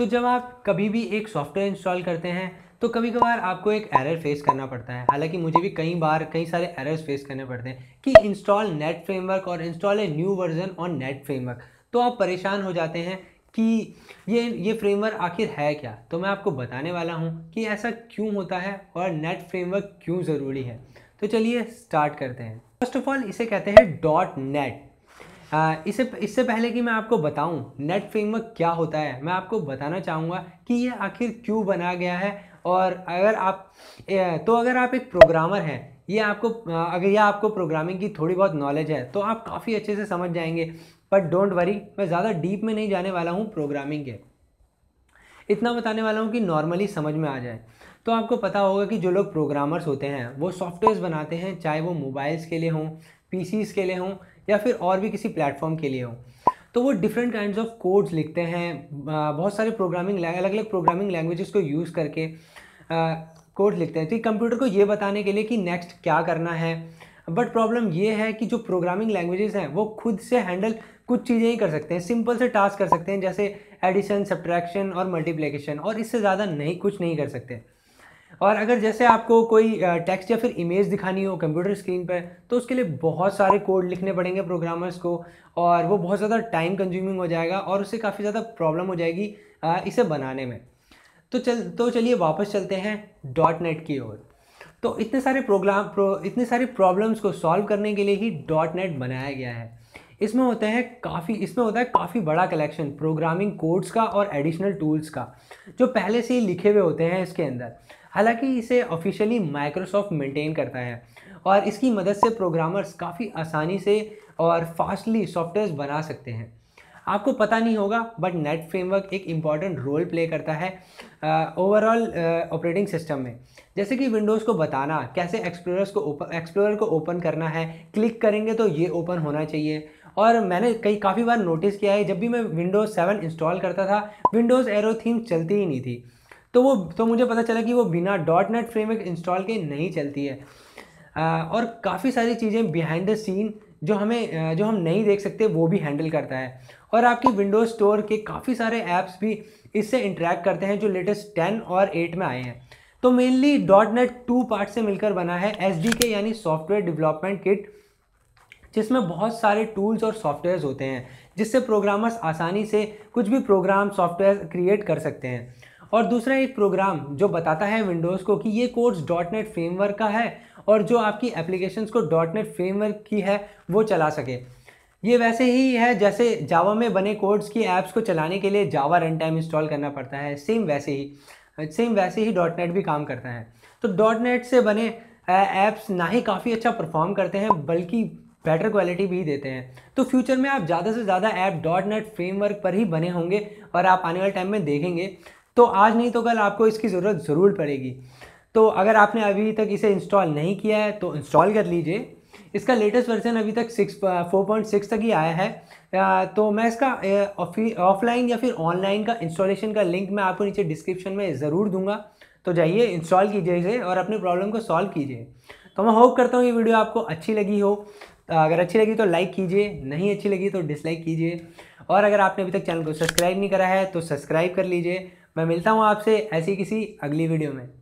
तो जब आप कभी भी एक सॉफ्टवेयर इंस्टॉल करते हैं तो कभी कभार आपको एक एरर फेस करना पड़ता है हालांकि मुझे भी कई बार कई सारे एरर्स फेस करने पड़ते हैं कि इंस्टॉल नेट फ्रेमवर्क और install a new version on net framework तो आप परेशान हो जाते हैं कि ये ये फ्रेमवर्क आखिर है क्या तो मैं आपको बताने वाला हूँ कि ऐसा क्यों होता है और नेट फ्रेमवर्क क्यों ज़रूरी है तो चलिए स्टार्ट करते हैं फर्स्ट ऑफ ऑल इसे कहते हैं डॉट नेट इससे इससे पहले कि मैं आपको बताऊँ नेट फ्रेमवर्क क्या होता है मैं आपको बताना चाहूँगा कि ये आखिर क्यों बनाया गया है और अगर आप तो अगर आप एक प्रोग्रामर हैं ये आपको अगर यह आपको प्रोग्रामिंग की थोड़ी बहुत नॉलेज है तो आप काफ़ी अच्छे से समझ जाएंगे बट डोंट वरी मैं ज़्यादा डीप में नहीं जाने वाला हूँ प्रोग्रामिंग के इतना बताने वाला हूँ कि नॉर्मली समझ में आ जाए तो आपको पता होगा कि जो लोग प्रोग्रामर्स होते हैं वो सॉफ्टवेयर्स बनाते हैं चाहे वो मोबाइल्स के लिए हों पीसीज के लिए हों या फिर और भी किसी प्लेटफॉर्म के लिए हो तो वो डिफरेंट काइंड ऑफ कोड्स लिखते हैं बहुत सारे प्रोग्रामिंग अलग अलग प्रोग्रामिंग लैंग्वेजेस को यूज़ करके कोड लिखते हैं तो कंप्यूटर को ये बताने के लिए कि नेक्स्ट क्या करना है बट प्रॉब्लम ये है कि जो प्रोग्रामिंग लैंग्वेजेस हैं वो खुद से हैंडल कुछ चीज़ें ही कर सकते हैं सिंपल से टास्क कर सकते हैं जैसे एडिशन सब्ट्रैक्शन और मल्टीप्लिकेशन और इससे ज़्यादा नहीं कुछ नहीं कर सकते और अगर जैसे आपको कोई टेक्स्ट या फिर इमेज दिखानी हो कंप्यूटर स्क्रीन पर तो उसके लिए बहुत सारे कोड लिखने पड़ेंगे प्रोग्रामर्स को और वो बहुत ज़्यादा टाइम कंज्यूमिंग हो जाएगा और उससे काफ़ी ज़्यादा प्रॉब्लम हो जाएगी इसे बनाने में तो चल तो चलिए वापस चलते हैं डॉट नेट की ओर तो इतने सारे प्रोग्राम प्रो, इतने सारे प्रॉब्लम्स को सॉल्व करने के लिए ही डॉट नेट बनाया गया है इसमें होता है काफ़ी इसमें होता है काफ़ी बड़ा कलेक्शन प्रोग्रामिंग कोड्स का और एडिशनल टूल्स का जो पहले से ही लिखे हुए होते हैं इसके अंदर हालांकि इसे ऑफिशियली माइक्रोसॉफ्ट मेंटेन करता है और इसकी मदद से प्रोग्रामर्स काफ़ी आसानी से और फास्टली सॉफ्टवेयर बना सकते हैं आपको पता नहीं होगा बट नेट फ्रेमवर्क एक इम्पॉर्टेंट रोल प्ले करता है ओवरऑल ऑपरेटिंग सिस्टम में जैसे कि विंडोज़ को बताना कैसे एक्सप्लोरर्स को ओपन एक्सप्लोरर को ओपन करना है क्लिक करेंगे तो ये ओपन होना चाहिए और मैंने कई काफ़ी बार नोटिस किया है जब भी मैं विंडोज़ सेवन इंस्टॉल करता था विंडोज़ एरो थीम चलती ही नहीं थी तो वो तो मुझे पता चला कि वो बिना डॉट नेट फ्रेमवर्क इंस्टॉल के नहीं चलती है आ, और काफ़ी सारी चीज़ें बिहाइंड द सीन जो हमें जो हम नहीं देख सकते वो भी हैंडल करता है और आपकी विंडोज़ स्टोर के काफ़ी सारे ऐप्स भी इससे इंटरेक्ट करते हैं जो लेटेस्ट टेन और एट में आए हैं तो mainly dot net two part से मिलकर बना है एस यानी सॉफ्टवेयर डेवलपमेंट किट जिसमें बहुत सारे टूल्स और सॉफ्टवेयर्स होते हैं जिससे प्रोग्रामर्स आसानी से कुछ भी प्रोग्राम सॉफ्टवेयर क्रिएट कर सकते हैं और दूसरा एक प्रोग्राम जो बताता है विंडोज़ को कि ये कोर्स डॉट नेट फ्रेमवर्क का है और जो आपकी application co dot net framework की है वो चला सके ये वैसे ही है जैसे जावा में बने कोड्स की एप्स को चलाने के लिए जावा रन टाइम इंस्टॉल करना पड़ता है सेम वैसे ही सेम वैसे ही डॉट नेट भी काम करता है तो डॉट नेट से बने ऐप्स ना ही काफ़ी अच्छा परफॉर्म करते हैं बल्कि बेटर क्वालिटी भी देते हैं तो फ्यूचर में आप ज़्यादा से ज़्यादा ऐप डॉट नेट फ्रेमवर्क पर ही बने होंगे और आप आने वाले टाइम में देखेंगे तो आज नहीं तो कल आपको इसकी ज़रूरत ज़रूर पड़ेगी तो अगर आपने अभी तक इसे इंस्टॉल नहीं किया है तो इंस्टॉल कर लीजिए इसका लेटेस्ट वर्जन अभी तक सिक्स फोर पॉइंट सिक्स तक ही आया है तो मैं इसका ऑफलाइन uh, या फिर ऑनलाइन का इंस्टॉलेशन का लिंक मैं आपको नीचे डिस्क्रिप्शन में ज़रूर दूंगा तो जाइए इंस्टॉल कीजिए इसे और अपनी प्रॉब्लम को सॉल्व कीजिए तो मैं होप करता हूँ ये वीडियो आपको अच्छी लगी हो अगर अच्छी लगी तो लाइक कीजिए नहीं अच्छी लगी तो डिसलाइक कीजिए और अगर आपने अभी तक चैनल को सब्सक्राइब नहीं करा है तो सब्सक्राइब कर लीजिए मैं मिलता हूँ आपसे ऐसी किसी अगली वीडियो में